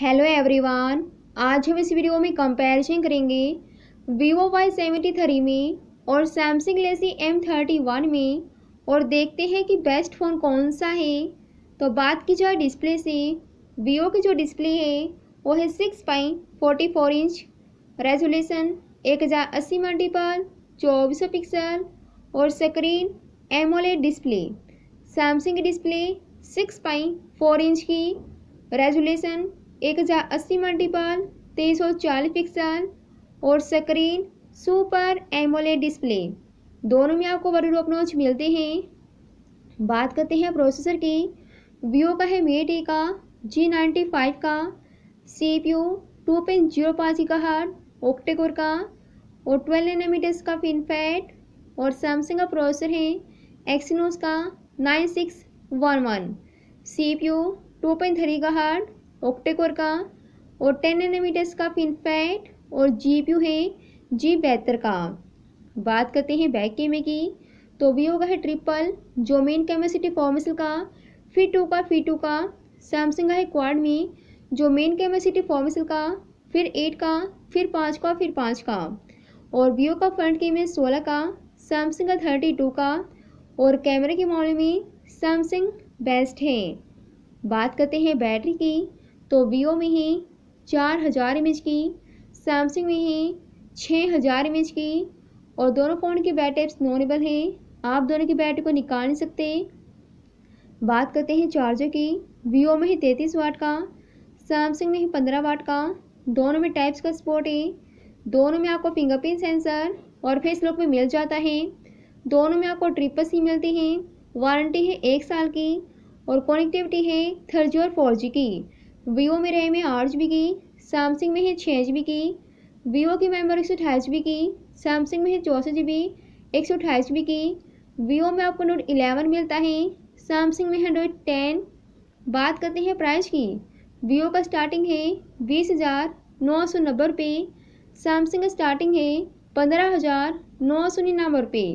hello everyone आज हम इस वीडियो में कंपैरिजन करेंगे वीवो वाई सेवेंटी थ्री में और सैमसंग लेसी एम थर्टी वन में और देखते हैं कि बेस्ट फ़ोन कौन सा है तो बात की जाए डिस्प्ले से वीवो की जो डिस्प्ले है वो है six point forty four inch resolution एक हज़ार अस्सी मल्टीपल चौबीस सौ पिक्सल और screen AMOLED display Samsung display six point four inch की रेजोल्यूशन एक हज़ार अस्सी मल्टीपल तेईस सौ चालीस पिक्सल और स्क्रीन सुपर एमोलेड डिस्प्ले दोनों में आपको वर्ड नोच मिलते हैं बात करते हैं प्रोसेसर की वीवो का है मेट ए का जी नाइन्टी फाइव का C P U two point zero पाँच का हार्ट ओक्टेकोर का और ट्वेल्व नैनोमीटर्स का फैट और सैमसंग का प्रोसेसर है एक्सिनोस का nine six one one C P U two point three का हार्ट ऑक्टेकोर का और टेन एनामीटर्स का फिनफैट और जी पी है जी बेहतर का बात करते हैं बैक केमे की तो भी होगा है ट्रिपल जो मेन कैमेसिटी फॉर्मेसल का फी टू का फी टू का सैमसंग है क्वाड में जो मेन कैमेसिटी फॉर्मेसिल का फिर एट का फिर पाँच का फिर पाँच का और वीओ का फ्रंट के सोलह का सैमसंग का थर्टी टू का और कैमरे के मामले में सैमसंग बेस्ट है बात करते हैं बैटरी की तो वीओ में ही चार हज़ार एम की सैमसंग में ही छः हज़ार एम की और दोनों फ़ोन के बैटअप्स नॉनेबल हैं आप दोनों की बैटरी को निकाल नहीं सकते बात करते हैं चार्जर की वीवो में ही तैंतीस वाट का सैमसंग में ही पंद्रह वाट का दोनों में टाइप्स का सपोर्ट है दोनों में आपको फिंगरप्रिंट सेंसर और फेस लॉक में मिल जाता है दोनों में आपको ट्रिपल सी मिलती है वारंटी है एक साल की और कनेक्टिविटी है थर्जी और फोर की वीवो में रैम है आठ जी की सैमसंग में है छः जी की वीवो की मेमोरी एक सौ अठाईस जी की सैमसंग में है चौंसठ जी बी एक सौ अठाईस जी की वीवो में आपको नोट इलेवन मिलता है सैमसंग में है नोट टेन बात करते हैं प्राइस की वीवो का स्टार्टिंग है बीस हज़ार नौ सौ नब्बे रुपये सैमसंग का स्टार्टिंग है पंद्रह हज़ार नौ सौ निन्यानवे रुपये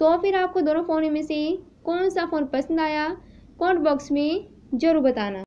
तो फिर आपको दोनों फ़ोन में से कौन सा फ़ोन पसंद आया कमेंट बॉक्स में ज़रूर बताना